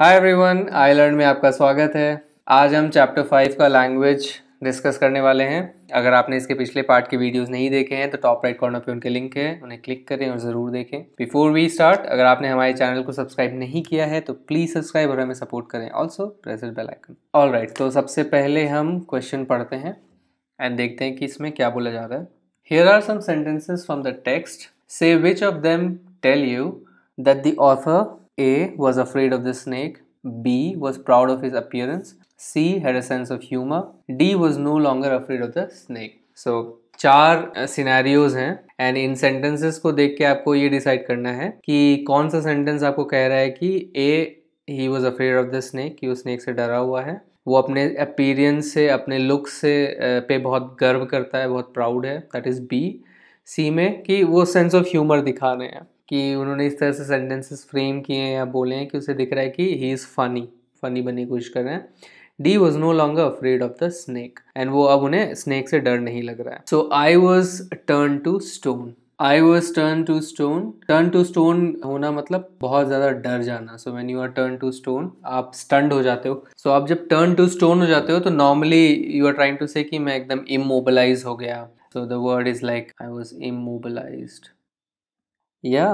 Hi everyone I learn में आपका स्वागत है आज हम चैप्टर फाइव का लैंग्वेज डिस्कस करने वाले हैं अगर आपने इसके पिछले पार्ट के वीडियोस नहीं देखे हैं तो टॉप राइट कॉर्नर पे उनके लिंक है उन्हें क्लिक करें और ज़रूर देखें बिफोर वी स्टार्ट अगर आपने हमारे चैनल को सब्सक्राइब नहीं किया है तो प्लीज़ सब्सक्राइब और हमें सपोर्ट करें also press bell icon all right तो सबसे पहले हम क्वेश्चन पढ़ते हैं एंड देखते हैं कि इसमें क्या बोला जा रहा है here are some sentences from the text से which of them tell you that the author A was afraid of the snake. B was proud of his appearance. C had a sense of humor. D was no longer afraid of the snake. So चार scenarios uh, हैं and इन sentences को देख के आपको ये decide करना है कि कौन सा सेंटेंस आपको कह रहा है कि A he was afraid of the snake कि वो स्नेक से डरा हुआ है वो अपने अपीरियंस से अपने लुक से uh, पे बहुत गर्व करता है बहुत प्राउड है दैट इज़ बी सी में कि वो सेंस ऑफ ह्यूमर दिखा रहे हैं कि उन्होंने इस तरह से सेंटेंसेस फ्रेम किए हैं या बोले हैं कि उसे दिख रहा है कि ही इज़ फ़नी फ़नी बनने की कोशिश कर रहे हैं D was no longer afraid of the snake and वो अब उन्हें स्नेक से डर नहीं लग रहा है so I was turn to stone I was turn to stone turn to stone होना मतलब बहुत ज़्यादा डर जाना so when you are turn to stone आप स्टंड हो जाते हो सो so, आप जब टर्न टू स्टोन हो जाते हो तो normally you are trying to say कि मैं एकदम इमोबलाइज हो गया so the word is like I was immobilise या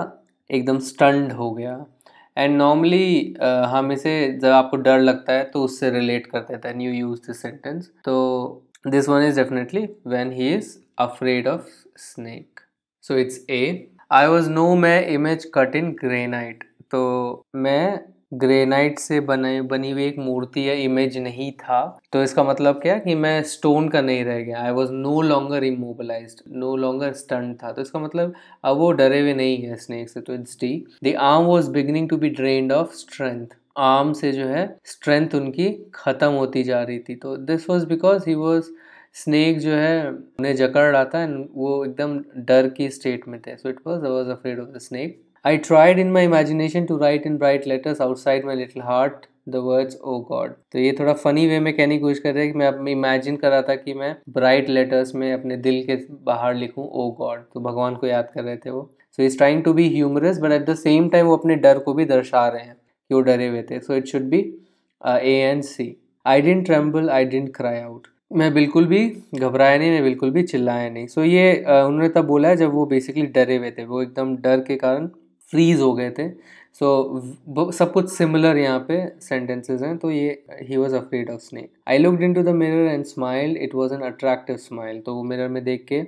एकदम स्टंड हो गया एंड नॉर्मली uh, हम इसे जब आपको डर लगता है तो उससे रिलेट कर देते हैं यू यूज़ दिस सेंटेंस तो this one is definitely when he is afraid of snake so it's a I was no my image cut in granite तो मैं ग्रेनाइट से बने बनी हुई एक मूर्ति या इमेज नहीं था तो इसका मतलब क्या कि मैं स्टोन का नहीं रह गया I was no longer immobilise no longer stunned था तो इसका मतलब अब वो डरे हुए नहीं है स्नेक से तो it's D the arm was beginning to be drained of strength arm से जो है स्ट्रेंथ उनकी ख़त्म होती जा रही थी तो this was because he was snake जो है उन्हें जकड़ रहा था एंड वो एकदम डर की स्टेट में थे so it was was afraid of the snake I tried in my imagination to write in bright letters outside my little heart the words oh God तो ये थोड़ा फनी वे में कहने की कोशिश कर रहे हैं कि मैं अब इमेजिन कर रहा था कि मैं ब्राइट लेटर्स में अपने दिल के बाहर लिखूं ओ oh गॉड तो भगवान को याद कर रहे थे वो so is trying to be humorous but at the same time वो अपने डर को भी दर्शा रहे हैं कि वो डरे हुए थे so it should be A and C I didn't tremble I didn't cry out मैं बिल्कुल भी घबराया नहीं मैं बिल्कुल भी चिल्लाया नहीं सो so ये uh, उन्होंने तब बोला है जब वो बेसिकली डरे हुए थे वो एकदम डर के कारण फ्रीज हो गए थे सो so, सब कुछ सिमिलर यहाँ पे सेंटेंसेज हैं तो ये he was afraid of snake I look into the mirror and smile it was an attractive smile तो वो मिरर में देख के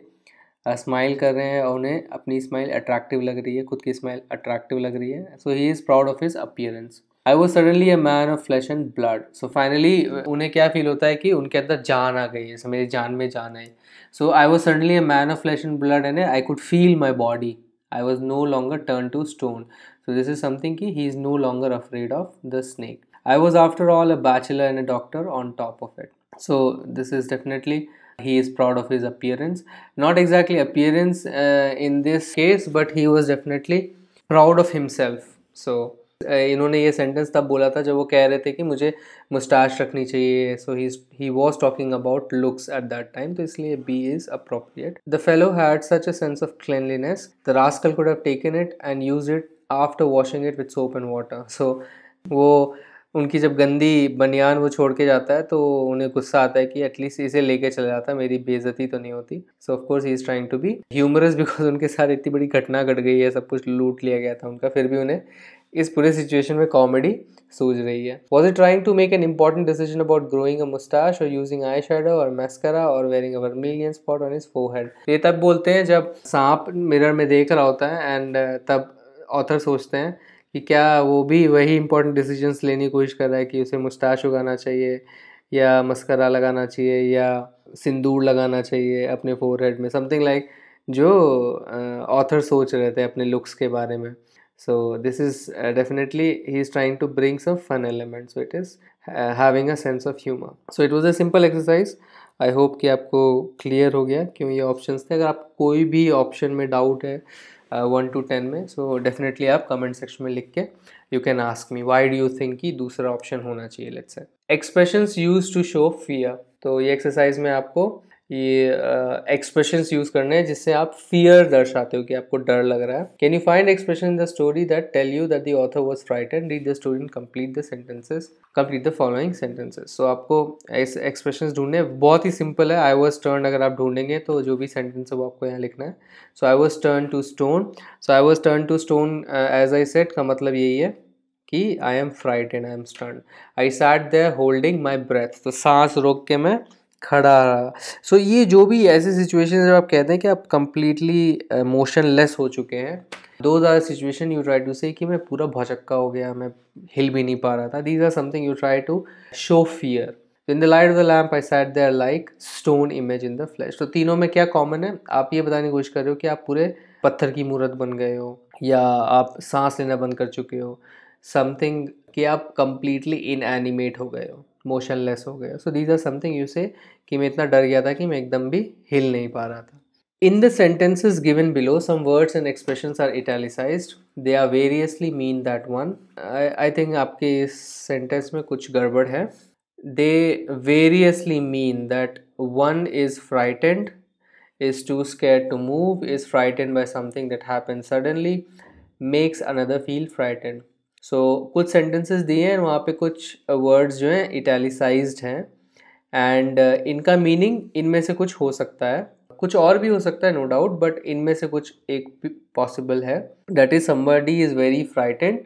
स्माइल कर रहे हैं और उन्हें अपनी स्माइल अट्रैक्टिव लग रही है खुद की स्माइल अट्रैक्टिव लग रही है so he is proud of his appearance I was suddenly a man of flash and blood so finally उन्हें क्या फील होता है कि उनके अंदर जान आ गई है मेरी जान में जान आई so I was suddenly a man of flash and blood and I could feel my body I was no longer turned to stone. So this is something ki he is no longer afraid of the snake. I was after all a bachelor and a doctor on top of it. So this is definitely he is proud of his appearance. Not exactly appearance uh, in this case but he was definitely proud of himself. So इन्होंने ये sentence तब बोला था जब वो कह रहे थे कि मुझे मुस्टाश रखनी चाहिए so he he was talking about looks at that time तो इसलिए B is appropriate the fellow had such a sense of cleanliness the rascal could have taken it and use it after washing it with soap and water so वो उनकी जब गंदी बनियान वो छोड़ के जाता है तो उन्हें गुस्सा आता है कि एटलीस्ट इसे लेके चला जाता मेरी बेजती तो नहीं होती so of course he is trying to be humorous because उनके साथ इतनी बड़ी घटना घट गट गई है सब कुछ लूट लिया गया था उनका फिर भी उन्हें इस पूरे सिचुएशन में कॉमेडी सूझ रही है was it trying to make an important decision about growing a moustache और यूजिंग आई शेडो और मेस्करा और wearing a vermilion spot on his head ये तब बोलते हैं जब सांप मिरर में देख रहा होता है एंड uh, तब ऑथर सोचते हैं कि क्या वो भी वही इंपॉर्टेंट डिसीजंस लेने की कोशिश कर रहा है कि उसे मुस्ताश उगाना चाहिए या मस्करा लगाना चाहिए या सिंदूर लगाना चाहिए अपने फोर में समथिंग लाइक like, जो ऑथर uh, सोच रहे थे अपने लुक्स के बारे में so this is uh, definitely he is trying to bring some fun element so it is uh, having a sense of humor so it was a simple exercise I hope कि आपको clear हो गया क्यों ये options थे अगर आप कोई भी ऑप्शन में डाउट है वन टू टेन में सो डेफिनेटली आप कमेंट सेक्शन में लिख के you can ask me why do you think कि दूसरा ऑप्शन होना चाहिए let's expressions use to show fear तो ये एक्सरसाइज में आपको ये एक्सप्रेशन यूज करने हैं जिससे आप फियर दर्शाते हो कि आपको डर लग रहा है can you find expression in the story that tell you that the author was right and read the story and complete the sentences complete the following sentences so आपको ऐसे एक्सप्रेशन ढूंढने बहुत ही सिंपल है आई वॉज टर्न अगर आप ढूंढेंगे तो जो भी सेंटेंस है वो आपको यहाँ लिखना है so I was turn to stone so I was turn to stone as I sat का मतलब यही है कि I am fright and I am stern I sat there holding my breath तो सांस रोक के मैं खड़ा रहा सो so, ये जो भी ऐसी सिचुएशन जब आप कहते हैं कि आप कम्प्लीटली मोशनलेस हो चुके हैं दो are situation you try to say कि मैं पूरा भौचक्का हो गया मैं हिल भी नहीं पा रहा था these are something you try to show fear in the light of the lamp I sat there like stone image in the flash तो तीनों में क्या कॉमन है आप ये बताने की कोशिश कर रहे हो कि आप पूरे पत्थर की मूर्त बन गए हो या आप सांस लेना बंद कर चुके हो समथिंग कि आप कंप्लीटली इनएनिमेट हो गए हो मोशनलेस हो गया so these are something you say कि मैं इतना डर गया था कि मैं एकदम भी हिल नहीं पा रहा था in the sentences given below some words and expression are italicise they are variously mean that one I think आपके इस सेंटेंस में कुछ गड़बड़ है they variously mean that one is frightened is too square to move is frightened by something that happen suddenly makes another feel frightened so so, कुछ sentences दिए हैं वहाँ पे कुछ वर्ड्स uh, जो हैं इटैलिसाइज हैं एंड uh, इनका मीनिंग इनमें से कुछ हो सकता है कुछ और भी हो सकता है नो डाउट बट इनमें से कुछ एक पॉसिबल है डेट इज समी इज़ वेरी फ्राइटेंड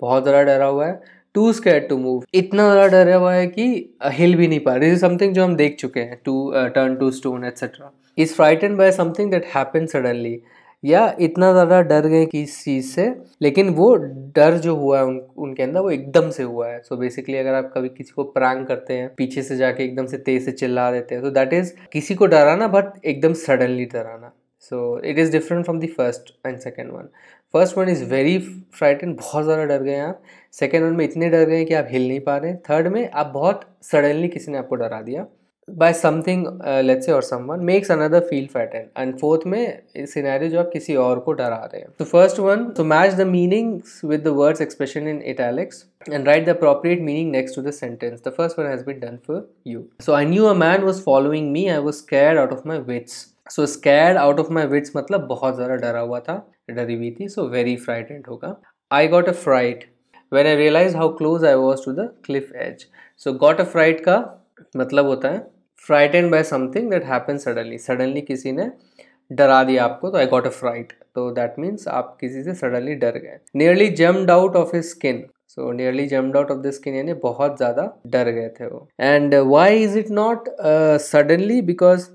बहुत ज़्यादा डरा हुआ है टू स्केयर टू मूव इतना ज़्यादा डरा हुआ है कि uh, हिल भी नहीं पा रही इज समथिंग जो हम देख चुके हैं to turn to stone etcetera is frightened by something that happen suddenly या इतना ज़्यादा डर गए कि इस चीज़ से लेकिन वो डर जो हुआ है उन, उनके अंदर वो एकदम से हुआ है सो so बेसिकली अगर आप कभी किसी को प्रांग करते हैं पीछे से जाके एकदम से तेज से चिल्ला देते हैं तो दैट इज़ किसी को डराना बट एकदम सडनली डराना so it is different from the first and second one first one is very frighten बहुत ज़्यादा डर गए आप सेकेंड वन में इतने डर गए कि आप हिल नहीं पा रहे थर्ड में आप बहुत सडनली किसी ने आपको डरा दिया by something uh, let's say or someone makes another feel threatened and fourth may scenario jo aap kisi aur ko dara rahe hai. so first one to so match the meanings with the words expression in italics and write the appropriate meaning next to the sentence the first one has been done for you so i knew a man was following me i was scared out of my wits so scared out of my wits matlab bahut zara dara hua tha so very frightened hoga i got a fright when i realized how close i was to the cliff edge so got a fright ka मतलब होता frightened by something that happen suddenly suddenly किसी ने डरा दिया आपको तो I got a fright तो that means आप किसी से सडनली डर गए nearly jumped out of a skin so nearly jumped out of the skin यानी बहुत ज़्यादा डर गए थे वो and why is it not suddenly because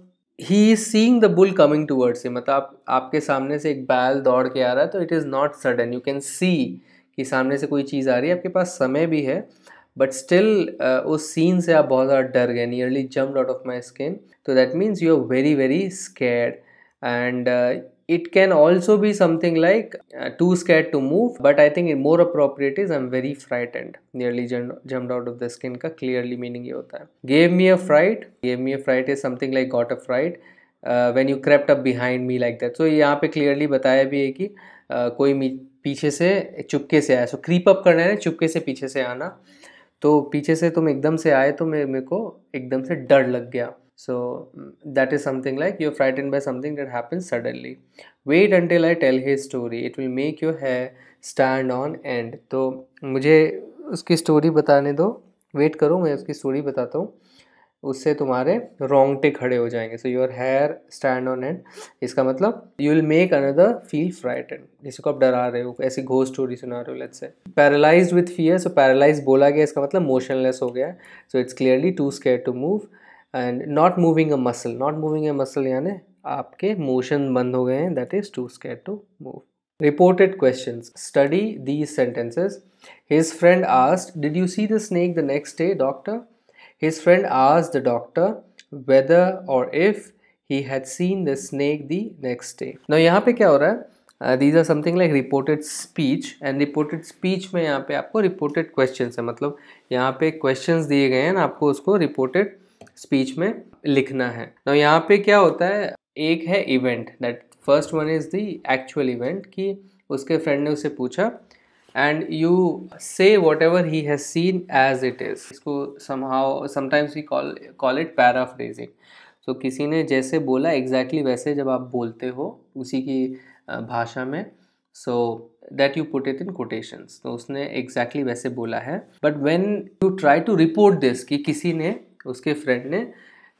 he is seeing the bull coming towards him मतलब आपके सामने से एक बैल दौड़ के आ रहा है तो it is not sudden you can see कि सामने से कोई चीज़ आ रही है आपके पास समय भी है बट स्टिल uh, उस सीन से आप बहुत ज़्यादा डर गए nearly jump out of my skin तो that means you are very very scared and it can also भी something like too scared to move but I think more appropriate is I am very fright and nearly jump out of the skin का clearly meaning ये होता है gave me a fright gave me a freight is something like got a fright when you crept up behind me like that so यहाँ पे clearly बताया भी है कि uh, कोई मी पीछे से चुपके से आया सो क्रीप अप करना है चुपके से पीछे से आना तो पीछे से तुम एकदम से आए तो मे मेरे को एकदम से डर लग गया so that is something like you frighten by something that happens suddenly wait until I tell the story it will make you hair stand on end तो मुझे उसकी स्टोरी बताने दो वेट करो मैं उसकी स्टोरी बताता हूँ उससे तुम्हारे रोंगटे खड़े हो जाएंगे so your hair stand on end इसका मतलब you will make another feel fright and जिसको आप डरा रहे हो ऐसी घो स्टोरी सुना रहे हो let's say paralyse with fear so paralyse बोला गया इसका मतलब मोशनलेस हो गया so it's clearly too square to move and not moving a muscle not moving a muscle यानी आपके मोशन बंद हो गए हैं that is too square to move reported question study these sentences his friend asked did you see the snake the next day doctor His friend asked the doctor whether or if he had seen the snake the next day. Now यहाँ पे क्या हो रहा है these are something like reported speech and reported speech में यहाँ पे आपको रिपोर्टेड क्वेश्चन है मतलब यहाँ पे क्वेश्चन दिए गए हैं आपको उसको रिपोर्टेड स्पीच में लिखना है ना यहाँ पे क्या होता है एक है event that first one is the actual event कि उसके फ्रेंड ने उसे पूछा and you say what he has seen as it is इसको somehow sometimes we call call it paraphrasing so किसी ने जैसे बोला एग्जैक्टली exactly वैसे जब आप बोलते हो उसी की भाषा में so that you put it in quotations तो उसने एग्जैक्टली exactly वैसे बोला है but when you try to report this कि किसी ने उसके फ्रेंड ने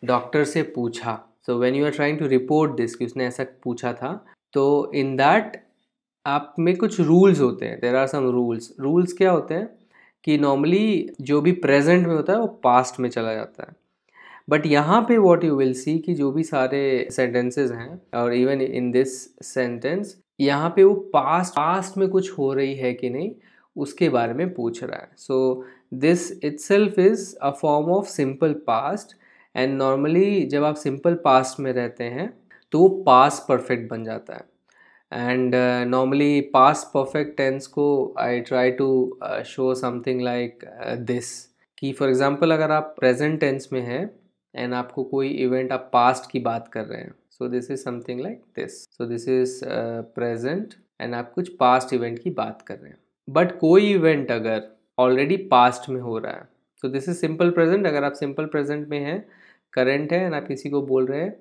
डॉक्टर से पूछा so when you are trying to report this कि उसने ऐसा पूछा था तो इन दैट आप में कुछ रूल्स होते हैं there are some rules rules क्या होते हैं कि नॉर्मली जो भी प्रेजेंट में होता है वो पास्ट में चला जाता है बट यहाँ पे वॉट यू विल सी कि जो भी सारे सेंटेंसेज हैं और इवन इन दिस सेंटेंस यहाँ पे वो पास्ट पास्ट में कुछ हो रही है कि नहीं उसके बारे में पूछ रहा है so this itself is a form of simple past and normally जब आप सिंपल पास्ट में रहते हैं तो वो पास्ट परफेक्ट बन जाता है and normally past perfect tense को I try to show something like this कि फॉर एग्जांपल अगर आप प्रेजेंट टेंस में हैं एंड आपको कोई इवेंट आप पास्ट की बात कर रहे हैं so this is something like this so this is present and आप कुछ पास्ट इवेंट की बात कर रहे हैं बट कोई इवेंट अगर ऑलरेडी पास्ट में हो रहा है so this is simple present अगर आप सिंपल प्रेजेंट में हैं करेंट है एंड आप किसी को बोल रहे हैं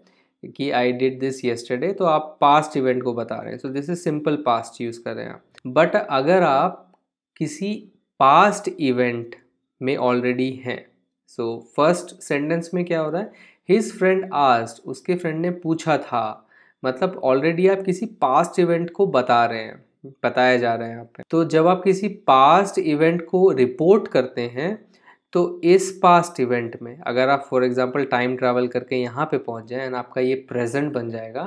कि आई डिड दिस येस्टरडे तो आप पास्ट इवेंट को बता रहे हैं so this is simple past use कर रहे हैं आप बट अगर आप किसी पास्ट इवेंट में ऑलरेडी हैं सो फर्स्ट सेंटेंस में क्या हो रहा है हिज फ्रेंड आस्ट उसके फ्रेंड ने पूछा था मतलब ऑलरेडी आप किसी पास्ट इवेंट को बता रहे हैं बताया जा रहा है यहाँ पे तो जब आप किसी पास्ट इवेंट को रिपोर्ट करते हैं तो इस पास्ट इवेंट में अगर आप फॉर एग्ज़ाम्पल टाइम ट्रैवल करके यहाँ पे पहुँच जाएँ एंड आपका ये प्रेजेंट बन जाएगा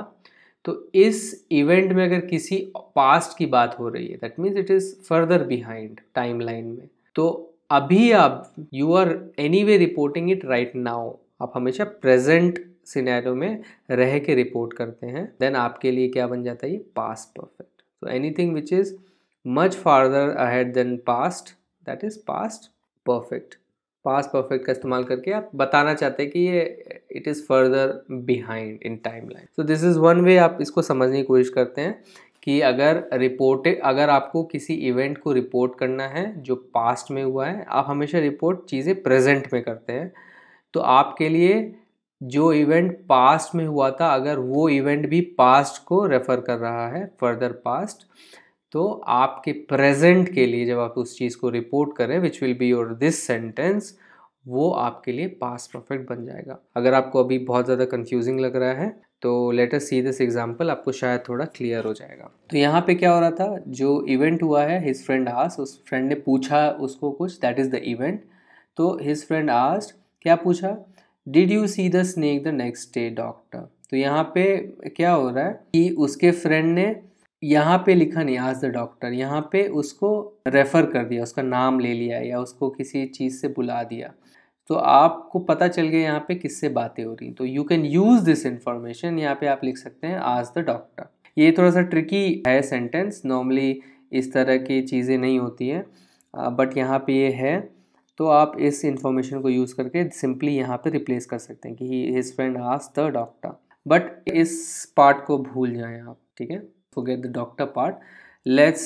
तो इस इवेंट में अगर किसी पास्ट की बात हो रही है that means it is further behind time line में तो अभी आप you are anyway reporting it right now आप हमेशा प्रेजेंट सिनेरियो में रह के रिपोर्ट करते हैं देन आपके लिए क्या बन जाता है ये past perfect so anything which is much farther ahead than past that is past perfect past perfect का इस्तेमाल करके आप बताना चाहते हैं कि ये it is further behind in time line so this is one way आप इसको समझने की कोशिश करते हैं कि अगर रिपोर्ट अगर आपको किसी इवेंट को रिपोर्ट करना है जो पास्ट में हुआ है आप हमेशा रिपोर्ट चीज़ें प्रेजेंट में करते हैं तो आपके लिए जो इवेंट पास्ट में हुआ था अगर वो इवेंट भी पास्ट को रेफ़र कर रहा है फर्दर पास्ट तो आपके प्रेजेंट के लिए जब आप उस चीज़ को रिपोर्ट करें which will be your this sentence वो आपके लिए पास परफेक्ट बन जाएगा अगर आपको अभी बहुत ज़्यादा कंफ्यूजिंग लग रहा है तो लेटर सी दिस एग्जाम्पल आपको शायद थोड़ा क्लियर हो जाएगा तो यहाँ पे क्या हो रहा था जो इवेंट हुआ है हिज फ्रेंड आस्ट उस फ्रेंड ने पूछा उसको कुछ दैट इज़ द इवेंट तो हिज फ्रेंड आस्ट क्या पूछा did you see the snake the next day doctor तो यहाँ पे क्या हो रहा है कि उसके फ्रेंड ने यहाँ पे लिखा नहीं आज द डॉक्टर यहाँ पे उसको रेफ़र कर दिया उसका नाम ले लिया या उसको किसी चीज़ से बुला दिया तो आपको पता चल गया यहाँ पे किससे बातें हो रही तो you can use this information यहाँ पे आप लिख सकते हैं आज द डॉक्टर ये थोड़ा सा ट्रिकी है सेंटेंस नॉर्मली इस तरह की चीज़ें नहीं होती हैं बट यहाँ पे ये है तो आप इस इन्फॉर्मेशन को यूज़ करके सिंपली यहाँ पे रिप्लेस कर सकते हैं कि हिज फ्रेंड आज द डॉक्टर बट इस पार्ट को भूल जाएं आप ठीक है forget the doctor part let's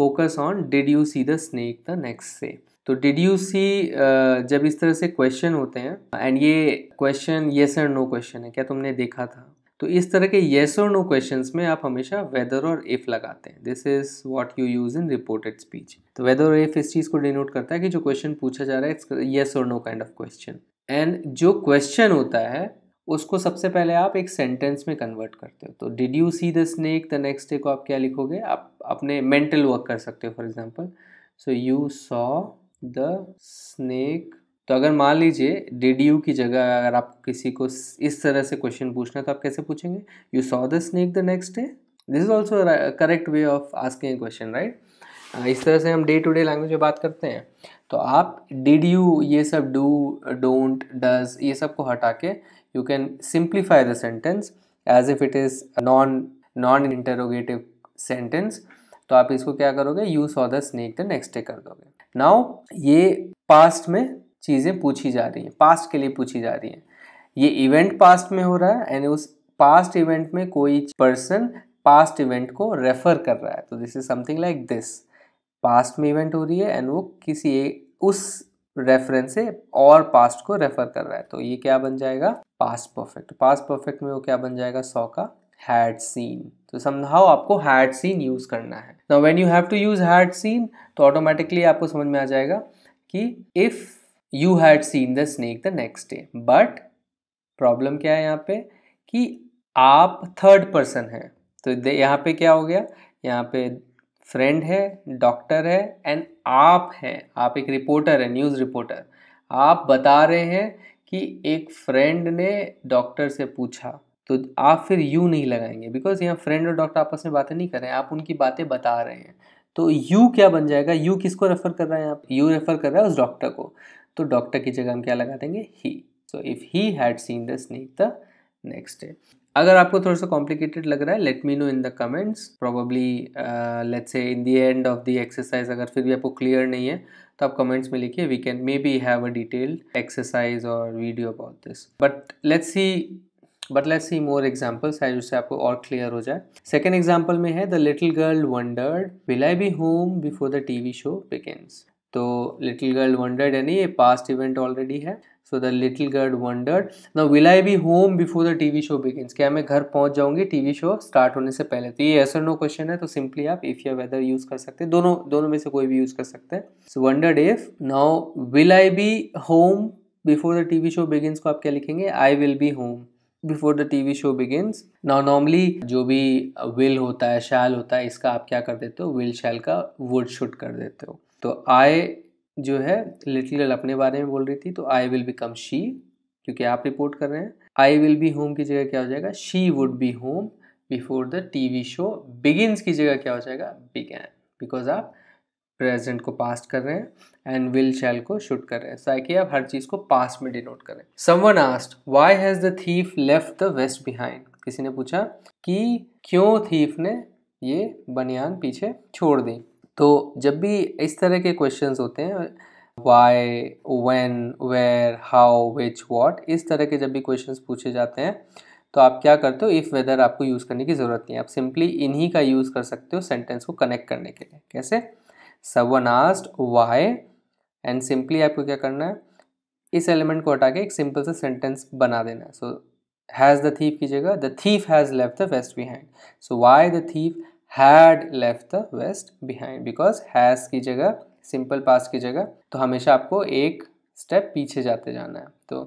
focus on did you see the snake the next day तो डिड यू सी जब इस तरह से क्वेश्चन होते हैं एंड ये question yes and no question है क्या तुमने देखा था तो इस तरह के येस और नो क्वेश्चंस में आप हमेशा वेदर और इफ़ लगाते हैं this is what you use in reported speech तो वेदर और इफ़ इस चीज़ को डिनोट करता है कि जो क्वेश्चन पूछा जा रहा है येस और no kind of question and जो क्वेश्चन होता है उसको सबसे पहले आप एक सेंटेंस में कन्वर्ट करते हो तो did you see the snake the next day को आप क्या लिखोगे आप अपने मेंटल वर्क कर सकते हो for example so you saw the snake तो अगर मान लीजिए डिड यू की जगह अगर आप किसी को इस तरह से क्वेश्चन पूछना है तो आप कैसे पूछेंगे you saw the snake the next day this is also correct way of asking a question right इस तरह से हम डे टू डे लैंग्वेज में बात करते हैं तो आप डिड यू ये सब डू डोंट डज ये सब को हटा के you can simplify the sentence as if it is non non interrogative sentence तो आप इसको क्या करोगे you saw the snake the next day कर दोगे नाउ ये पास्ट में चीज़ें पूछी जा रही हैं पास्ट के लिए पूछी जा रही हैं ये इवेंट पास्ट में हो रहा है एंड उस पास्ट इवेंट में कोई पर्सन पास्ट इवेंट को रेफर कर रहा है तो this is something like this past में इवेंट हो रही है एंड वो किसी उस रेफरेंस से और पास्ट को रेफर कर रहा है तो ये क्या बन जाएगा पास्ट परफेक्ट पास्ट परफेक्ट में वो क्या बन जाएगा सौ का हैड सीन तो समझाओ आपको हैड सीन यूज़ करना है ना when you have to use had seen तो ऑटोमेटिकली आपको समझ में आ जाएगा कि if you had seen the snake the next day but problem क्या है यहाँ पे कि आप थर्ड पर्सन हैं तो यहाँ पे क्या हो गया यहाँ पे फ्रेंड है डॉक्टर है एंड आप हैं आप एक रिपोर्टर हैं न्यूज़ रिपोर्टर आप बता रहे हैं कि एक फ्रेंड ने डॉक्टर से पूछा तो आप फिर यू नहीं लगाएंगे बिकॉज यहाँ फ्रेंड और डॉक्टर आपस में बातें नहीं कर रहे हैं आप उनकी बातें बता रहे हैं तो यू क्या बन जाएगा यू किसको रेफ़र कर रहे हैं आप यू रेफ़र कर रहा है उस डॉक्टर को तो डॉक्टर की जगह हम क्या लगा देंगे he so if he had seen the snake the next day अगर आपको थोड़ा सा कॉम्प्लिकेटेड लग रहा है let me know in the comments probably let say in the end of the exercise अगर फिर भी आपको क्लियर नहीं है तो आप कमेंट्स में लिखिए we can maybe have a detailed exercise और video about this but let see but let's see more examples है जिससे आपको और क्लियर हो जाए सेकेंड एग्जाम्पल में है the little girl wondered will I be home before the T V show begins तो लिटिल गर्ल वंडर्ड यानी ये पास्ट इवेंट ऑलरेडी है so the little girl wondered now will I be home before the TV show begins क्या मैं घर पहुंच जाऊंगी TV show start होने से पहले तो ये ऐसा नो क्वेश्चन है तो सिंपली आप इफ या वेदर यूज कर सकते हैं दोनों दोनों में से कोई भी यूज कर सकते हैं so wondered if now will I be home before the TV show begins को आप क्या लिखेंगे I will be home before the TV show begins now normally जो भी विल होता है शैल होता है इसका आप क्या कर देते हो विल शैल का वुड शुट कर देते हो तो आई जो है लिटिल अपने बारे में बोल रही थी तो आई विल बिकम शी क्योंकि आप रिपोर्ट कर रहे हैं आई विल बी होम की जगह क्या हो जाएगा she would be home before the T V show begin की जगह क्या हो जाएगा बिगैन बिकॉज आप प्रेजेंट को पास्ट कर रहे हैं एंड विल शैल को शूट कर रहे हैं ताकि आप हर चीज़ को पास्ट में डिनोट करें someone asked why has the thief left the vest behind किसी ने पूछा कि क्यों थीफ ने ये बनियान पीछे छोड़ दी तो जब भी इस तरह के क्वेश्चंस होते हैं why when where how which what इस तरह के जब भी क्वेश्चंस पूछे जाते हैं तो आप क्या करते हो इफ़ वेदर आपको यूज़ करने की ज़रूरत नहीं है आप सिंपली इन्हीं का यूज़ कर सकते हो सेंटेंस को कनेक्ट करने के लिए कैसे सवन आस्ट वाई एंड सिंपली आपको क्या करना है इस एलिमेंट को हटा के एक सिंपल सा सेंटेंस बना देना है सो हैज़ द थीफ की जगह the thief has left the vest behind so why the thief had left the vest behind because has की जगह सिंपल पास की जगह तो हमेशा आपको एक स्टेप पीछे जाते जाना है तो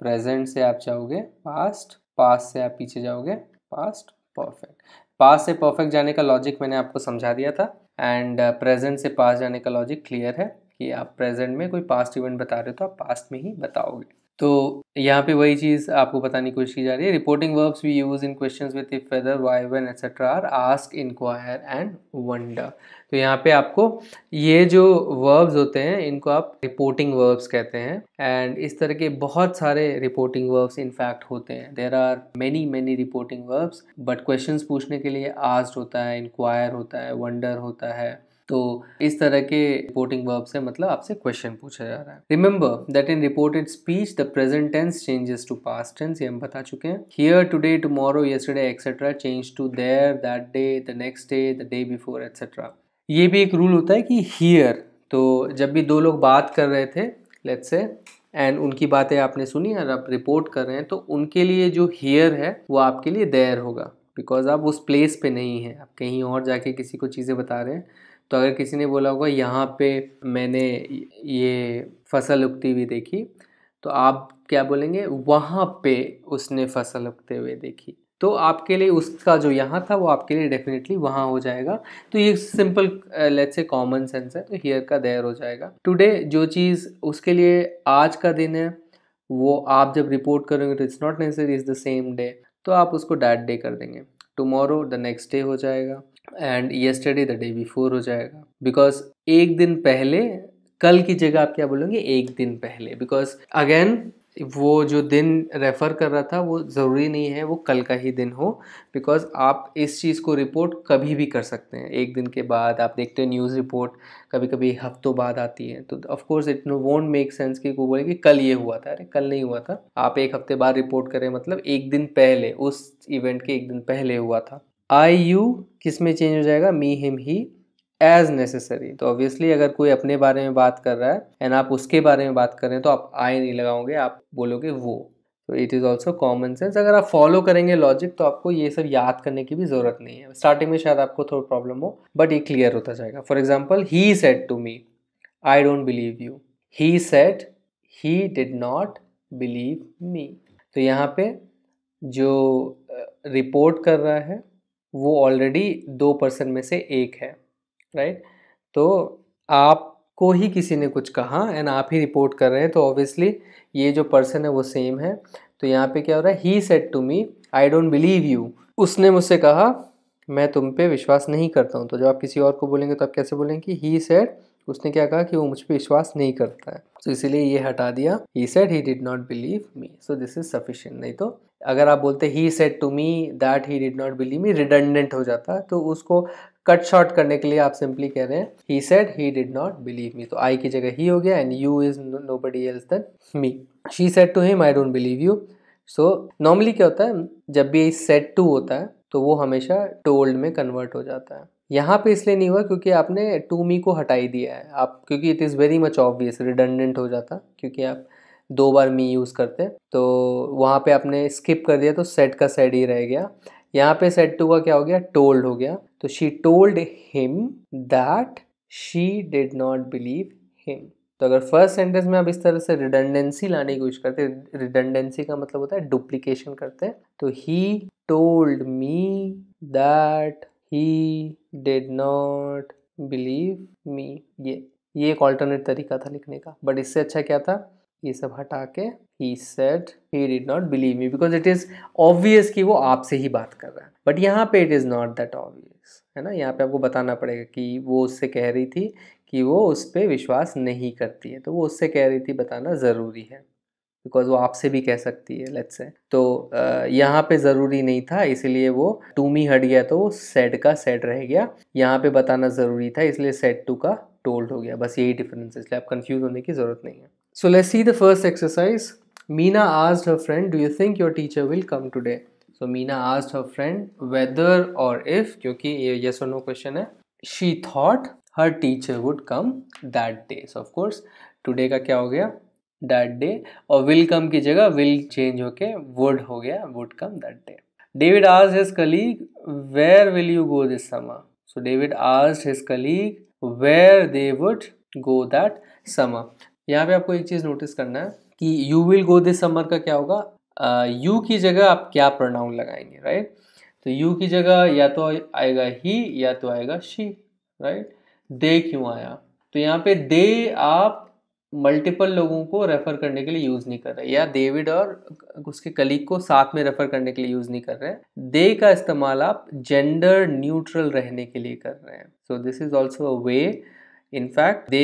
प्रेजेंट से आप जाओगे पास्ट पास से आप पीछे जाओगे पास्ट परफेक्ट पास से परफेक्ट जाने का लॉजिक मैंने आपको समझा दिया था एंड प्रेजेंट से पास जाने का लॉजिक क्लियर है कि आप प्रेजेंट में कोई पास्ट इवेंट बता रहे हो तो आप पास्ट में ही बताओगे तो यहाँ पे वही चीज़ आपको बताने की कोशिश की जा रही है reporting verbs we use in question with if whether why when etcetera are ask inquire and wonder तो यहाँ पे आपको ये जो वर्ब्स होते हैं इनको आप रिपोर्टिंग वर्ब्स कहते हैं एंड इस तरह के बहुत सारे रिपोर्टिंग वर्ब्स इनफैक्ट होते हैं there are many many reporting verbs but question पूछने के लिए आस्ड होता है इंक्वायर होता है वंडर होता है तो इस तरह के रिपोर्टिंग वर्ब से मतलब आपसे क्वेश्चन पूछा जा रहा है remember that in reported speech the present tense changes to past tense ये हम बता चुके हैं here today tomorrow yesterday etcetera change to there that day the next day the day before etcetera ये भी एक रूल होता है कि हियर तो जब भी दो लोग बात कर रहे थे लेट्स से एंड उनकी बातें आपने सुनी और आप रिपोर्ट कर रहे हैं तो उनके लिए जो हियर है वो आपके लिए देयर होगा बिकॉज आप उस प्लेस पे नहीं हैं आप कहीं और जाके किसी को चीज़ें बता रहे हैं तो अगर किसी ने बोला होगा यहाँ पे मैंने ये फसल उगती हुई देखी तो आप क्या बोलेंगे वहाँ पे उसने फसल उगते हुए देखी तो आपके लिए उसका जो यहाँ था वो आपके लिए डेफिनेटली वहाँ हो जाएगा तो ये simple let's say common sense है तो हियर का देयर हो जाएगा टुडे जो चीज़ उसके लिए आज का दिन है वो आप जब रिपोर्ट करेंगे तो it's not necessary is the same day तो आप उसको डैट डे कर देंगे टुमारो द नेक्स्ट डे हो जाएगा and yesterday the day before हो जाएगा बिकॉज एक दिन पहले कल की जगह आप क्या बोलेंगे एक दिन पहले बिकॉज अगेन वो जो दिन रेफ़र कर रहा था वो ज़रूरी नहीं है वो कल का ही दिन हो बिकॉज़ आप इस चीज़ को रिपोर्ट कभी भी कर सकते हैं एक दिन के बाद आप देखते हैं न्यूज़ रिपोर्ट कभी कभी हफ्तों बाद आती है तो of course it no won't make sense कि वो बोले कि कल ये हुआ था अरे कल नहीं हुआ था आप एक हफ्ते बाद रिपोर्ट करें मतलब एक दिन पहले उस इवेंट के एक दिन पहले हुआ था आई यू किस में चेंज हो जाएगा me him he as necessary तो ऑब्वियसली अगर कोई अपने बारे में बात कर रहा है एंड आप उसके बारे में बात कर रहे हैं तो आप आई नहीं लगाओगे आप बोलोगे वो तो it is also common sense अगर आप फॉलो करेंगे लॉजिक तो आपको ये सब याद करने की भी ज़रूरत नहीं है स्टार्टिंग में शायद आपको थोड़ा प्रॉब्लम हो बट ये क्लियर होता जाएगा for example he said to me I don't believe you he said he did not believe me तो यहाँ पे जो रिपोर्ट कर रहा है वो ऑलरेडी दो पर्सन में से एक है राइट तो आपको ही किसी ने कुछ कहा एंड आप ही रिपोर्ट कर रहे हैं तो ऑब्वियसली ये जो पर्सन है वो सेम है तो यहाँ पे क्या हो रहा है he said to me I don't believe you उसने मुझसे कहा मैं तुम पे विश्वास नहीं करता हूँ तो जब आप किसी और को बोलेंगे तो आप कैसे बोलेंगे कि ही सेट उसने क्या कहा कि वो मुझ पर विश्वास नहीं करता है तो so, इसीलिए ये हटा दिया he said he did not believe me so this is sufficient नहीं तो अगर आप बोलते he said to me that he did not believe me redundant हो जाता तो उसको कट शॉर्ट करने के लिए आप सिंपली कह रहे हैं he said he did not believe me तो आई की जगह ही हो गया and you is nobody else than me she said to him I don't believe you so normally क्या होता है जब भी सेट टू होता है तो वो हमेशा टोल्ड में कन्वर्ट हो जाता है यहाँ पे इसलिए नहीं हुआ क्योंकि आपने टू मी को हटाई दिया है आप क्योंकि it is very much obvious redundant हो जाता क्योंकि आप दो बार मी यूज़ करते तो वहाँ पे आपने स्किप कर दिया तो सेट का सेट ही रह गया यहाँ पे सेट टू का क्या हो गया टोल्ड हो गया तो she told him that she did not believe him तो अगर फर्स्ट सेंटेंस में आप इस तरह से रिडंडेंसी लाने की कोशिश करते रिडंडेंसी का मतलब होता है डुप्लीकेशन करते हैं तो he told me that he did not believe me ये ये एक ऑल्टरनेट तरीका था लिखने का बट इससे अच्छा क्या था ये सब हटा के he said he did not believe me because it is obvious कि वो आपसे ही बात कर रहा है बट यहाँ पे it is not that obvious है ना यहाँ पे आपको बताना पड़ेगा कि वो उससे कह रही थी कि वो उस पर विश्वास नहीं करती है तो वो उससे कह रही थी बताना ज़रूरी है बिकॉज वो आपसे भी कह सकती है लेट्स से तो यहाँ पे ज़रूरी नहीं था इसलिए वो टू मी हट गया तो वो सेट का सेट रह गया यहाँ पे बताना ज़रूरी था इसलिए सेट टू का टोल्ड हो गया बस यही डिफरेंस है इसलिए आप कंफ्यूज होने की ज़रूरत नहीं है So let's see the first exercise. Meena asked her friend, do you think your teacher will come today? So Meena asked her friend whether or if, क्योंकि ये yes or no question है. She thought her teacher would come that day. So of course today का क्या हो गया? That day और will come की जगह will change होके would हो गया would come that day. David asked his colleague, where will you go this summer? So David asked his colleague where they would go that summer. यहाँ पे आपको एक चीज़ नोटिस करना है कि you will go this summer का क्या होगा यू uh, की जगह आप क्या प्रोनाउन लगाएंगे राइट तो यू की जगह या तो आएगा ही या तो आएगा शी राइट दे क्यों आया तो यहाँ पे दे आप मल्टीपल लोगों को रेफ़र करने के लिए यूज़ नहीं कर रहे या डेविड और उसके कलीग को साथ में रेफ़र करने के लिए यूज़ नहीं कर रहे दे का इस्तेमाल आप जेंडर न्यूट्रल रहने के लिए कर रहे हैं so this is also a way in fact they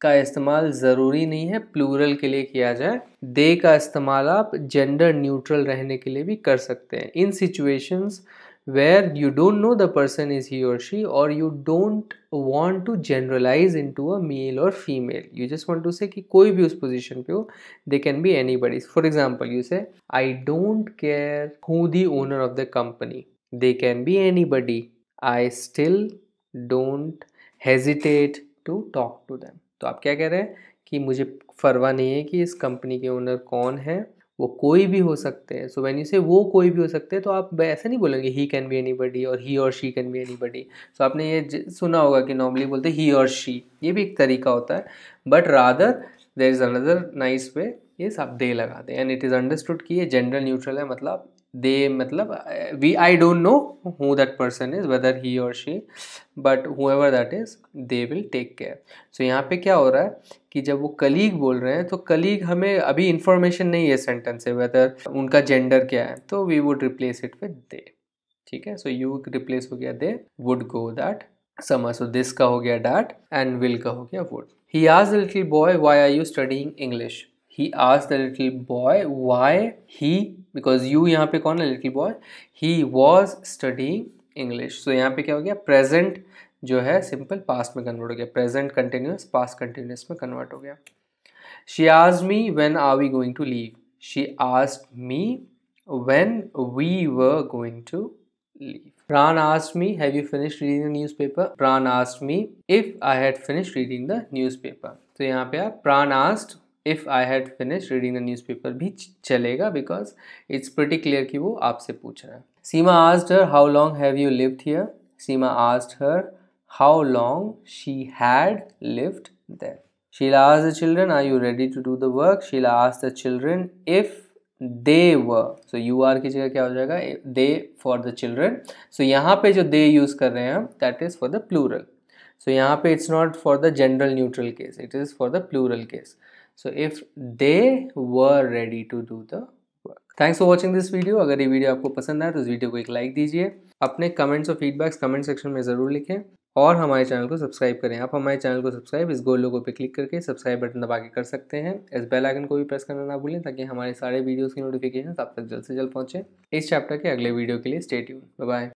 का इस्तेमाल जरूरी नहीं है प्लूरल के लिए किया जाए दे का इस्तेमाल आप जेंडर न्यूट्रल रहने के लिए भी कर सकते हैं in situations where you don't know the person is he और शी और you don't want to generalize into a male और female you just want to say कि कोई भी उस पोजिशन पे हो they can be anybodies for example you say I don't care who the owner of the company they can be anybody I still don't hesitate to talk to them तो आप क्या कह रहे हैं कि मुझे फरवा नहीं है कि इस कंपनी के ओनर कौन है वो कोई भी हो सकते हैं सो वैन यू से वो कोई भी हो सकते हैं तो आप ऐसा नहीं बोलेंगे he can be anybody और ही और she can be anybody so आपने ये सुना होगा कि नॉर्मली बोलते ही और शी ये भी एक तरीका होता है but rather there is another nice way ये सब दे लगाते हैं एंड इट इज़ अंडरस्टूड कि ये जेंडर न्यूट्रल है मतलब मतलब we I don't know who that person is whether he और she but whoever that is they will take care so यहाँ पे क्या हो रहा है कि जब वो कलीग बोल रहे हैं तो कलीग हमें अभी इंफॉर्मेशन नहीं है सेंटेंस से वेदर उनका जेंडर क्या है तो we would replace it with they ठीक है सो यू रिप्लेस हो गया they would go that summer so this का हो गया डैट एंड विल का हो गया वुड ही आज the little boy Y are you studying English ही आज the little boy why he because you यहाँ पे कौन है little boy he was studying English so यहाँ पे क्या हो गया प्रेजेंट जो है सिंपल पास्ट में कन्वर्ट हो गया प्रेजेंट कंटिन्यूस पास्ट कंटिन्यूस में कन्वर्ट हो गया शी आज me when are we going to leave she आज मी वेन वी व going to leave leave. Me have you finish reading the news paper newspaper? Pran me if I had finish reading the news paper तो यहाँ पे आप Pran asked if I had finish reading the news paper भी चलेगा because it's pretty clear कि वो आपसे पूछ रहा है सीमा asked her how long have you lived here Seema asked her how long she had lived देर शीला आज the children are you ready to do the work Sheila आज द चिल्ड्रन इफ दे व so you are की जगह क्या हो जाएगा they for the children so यहाँ पे जो दे यूज कर रहे हैं that is for the plural so यहाँ पे it's not for the general neutral case it is for the plural case so if they were ready to do the work thanks for watching this video अगर ये video आपको पसंद आए तो इस video को एक लाइक दीजिए अपने कमेंट्स और फीडबैक्स कमेंट सेक्शन में ज़रूर लिखें और हमारे चैनल को सब्सक्राइब करें आप हमारे चैनल को सब्सक्राइब इस गोल लोगो पे क्लिक करके सब्सक्राइब बटन दबा के कर सकते हैं इस बेल आइकन को भी प्रेस करना ना भूलें ताकि हमारे सारे वीडियोस की नोटिफिकेशन आप तक जल्द से जल्द पहुंचे इस चैप्टर के अगले वीडियो के लिए स्टेट बाय